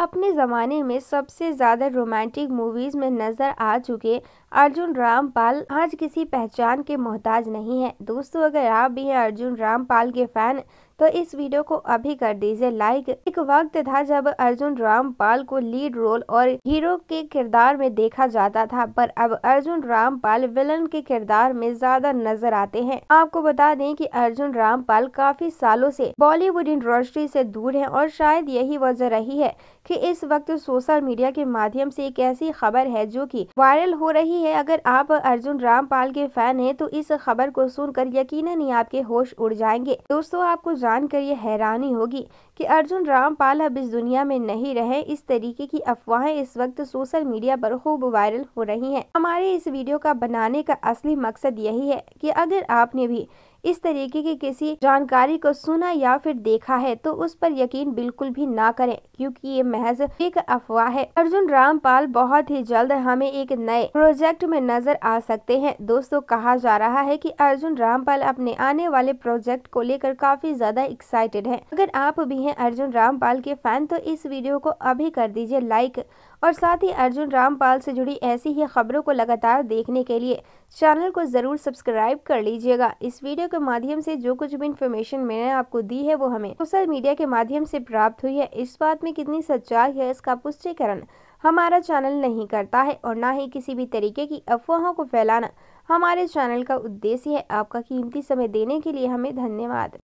अपने ज़माने में सबसे ज़्यादा रोमांटिक मूवीज़ में नज़र आ चुके अर्जुन रामपाल आज किसी पहचान के मोहताज नहीं है दोस्तों अगर आप भी हैं अर्जुन रामपाल के फ़ैन तो इस वीडियो को अभी कर दीजिए लाइक एक वक्त था जब अर्जुन रामपाल को लीड रोल और हीरो के किरदार में देखा जाता था पर अब अर्जुन रामपाल विलन के किरदार में ज्यादा नजर आते हैं आपको बता दें कि अर्जुन रामपाल काफी सालों से बॉलीवुड इंडस्ट्री से दूर हैं और शायद यही वजह रही है कि इस वक्त सोशल मीडिया के माध्यम से एक ऐसी खबर है जो कि वायरल हो रही है अगर आप अर्जुन रामपाल के फैन हैं तो इस खबर को सुनकर यकीनन ही आपके होश उड़ जाएंगे दोस्तों आपको जानकर ये हैरानी होगी कि अर्जुन रामपाल अब इस दुनिया में नहीं रहे इस तरीके की अफवाहें इस वक्त सोशल मीडिया पर खूब वायरल हो रही हैं हमारे इस वीडियो का बनाने का असली मकसद यही है कि अगर आपने भी इस तरीके की किसी जानकारी को सुना या फिर देखा है तो उस पर यकीन बिल्कुल भी ना करें क्योंकि ये महज एक अफवाह है अर्जुन रामपाल बहुत ही जल्द हमें एक नए प्रोजेक्ट में नजर आ सकते हैं दोस्तों कहा जा रहा है कि अर्जुन रामपाल अपने आने वाले प्रोजेक्ट को लेकर काफी ज्यादा एक्साइटेड है अगर आप भी है अर्जुन रामपाल के फैन तो इस वीडियो को अभी कर दीजिए लाइक और साथ ही अर्जुन रामपाल से जुड़ी ऐसी ही खबरों को लगातार देखने के लिए चैनल को जरूर सब्सक्राइब कर लीजिएगा इस वीडियो के माध्यम से जो कुछ भी इन्फॉर्मेशन मैंने आपको दी है वो हमें सोशल मीडिया के माध्यम से प्राप्त हुई है इस बात में कितनी सच्चाई है इसका पुष्टिकरण हमारा चैनल नहीं करता है और ना ही किसी भी तरीके की अफवाहों को फैलाना हमारे चैनल का उद्देश्य है आपका कीमती समय देने के लिए हमें धन्यवाद